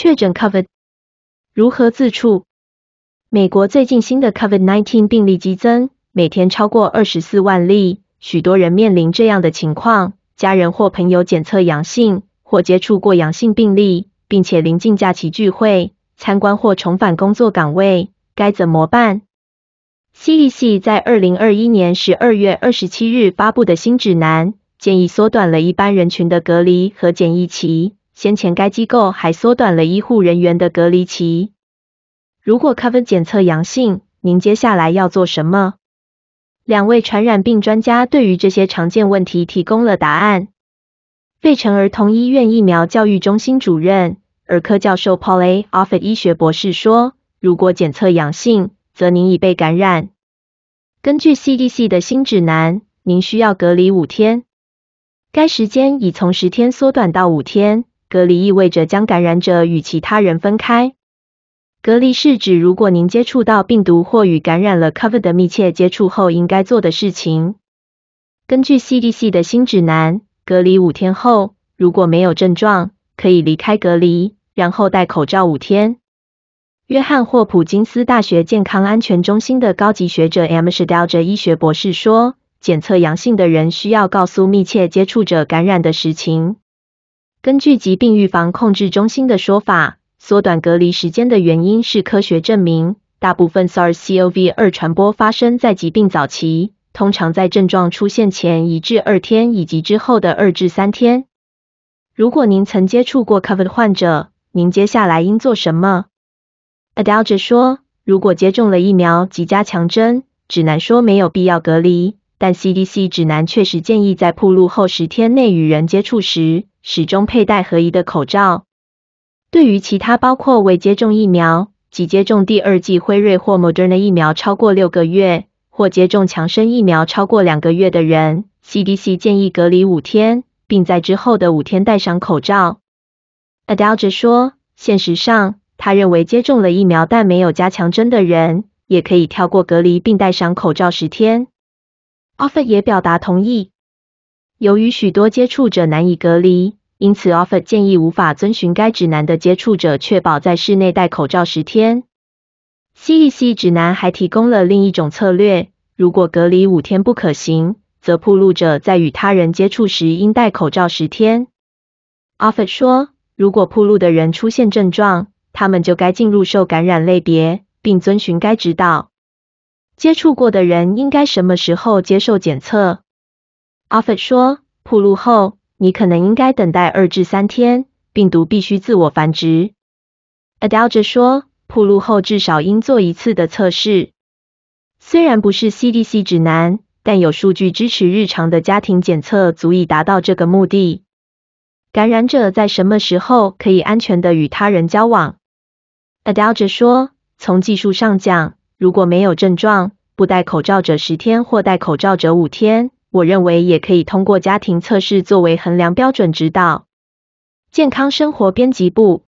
确诊 COVID 如何自处？美国最近新的 COVID nineteen 病例激增，每天超过二十四万例，许多人面临这样的情况：家人或朋友检测阳性，或接触过阳性病例，并且临近假期聚会、参观或重返工作岗位，该怎么办？CDC 在二零二一年十二月二十七日发布的新指南，建议缩短了一般人群的隔离和检疫期。先前该机构还缩短了医护人员的隔离期。如果 COVID 检测阳性，您接下来要做什么？两位传染病专家对于这些常见问题提供了答案。费城儿童医院疫苗教育中心主任、儿科教授 Paul A. Offit 医学博士说：“如果检测阳性，则您已被感染。根据 CDC 的新指南，您需要隔离五天。该时间已从十天缩短到五天。”隔离意味着将感染者与其他人分开。隔离是指如果您接触到病毒或与感染了 COVID 的密切接触后应该做的事情。根据 CDC 的新指南，隔离五天后如果没有症状，可以离开隔离，然后戴口罩五天。约翰霍普金斯大学健康安全中心的高级学者 M. s t e a d l e 医学博士说：“检测阳性的人需要告诉密切接触者感染的实情。”根据疾病预防控制中心的说法，缩短隔离时间的原因是科学证明，大部分 SARS-CoV-2 传播发生在疾病早期，通常在症状出现前一至二天，以及之后的二至三天。如果您曾接触过 COVID 患者，您接下来应做什么？Adelje 说，如果接种了疫苗及加强针，指南说没有必要隔离，但 CDC 指南确实建议在铺路后十天内与人接触时。始终佩戴合宜的口罩。对于其他包括未接种疫苗、即接种第二剂辉瑞或 Moderna 疫苗超过六个月，或接种强生疫苗超过两个月的人，CDC 建议隔离五天，并在之后的五天戴上口罩。a d e l g e 说，现实上，他认为接种了疫苗但没有加强针的人，也可以跳过隔离并戴上口罩十天。O’Felt 也表达同意。由于许多接触者难以隔离，因此 o f f i c 建议无法遵循该指南的接触者确保在室内戴口罩十天。c e c 指南还提供了另一种策略：如果隔离五天不可行，则铺路者在与他人接触时应戴口罩十天。o f f i c 说，如果铺路的人出现症状，他们就该进入受感染类别，并遵循该指导。接触过的人应该什么时候接受检测 o f f i c 说，铺路后。你可能应该等待二至三天，病毒必须自我繁殖。Adelje 说，铺路后至少应做一次的测试。虽然不是 CDC 指南，但有数据支持日常的家庭检测足以达到这个目的。感染者在什么时候可以安全的与他人交往？Adelje 说，从技术上讲，如果没有症状，不戴口罩者十天或戴口罩者五天。我认为也可以通过家庭测试作为衡量标准，指导健康生活编辑部。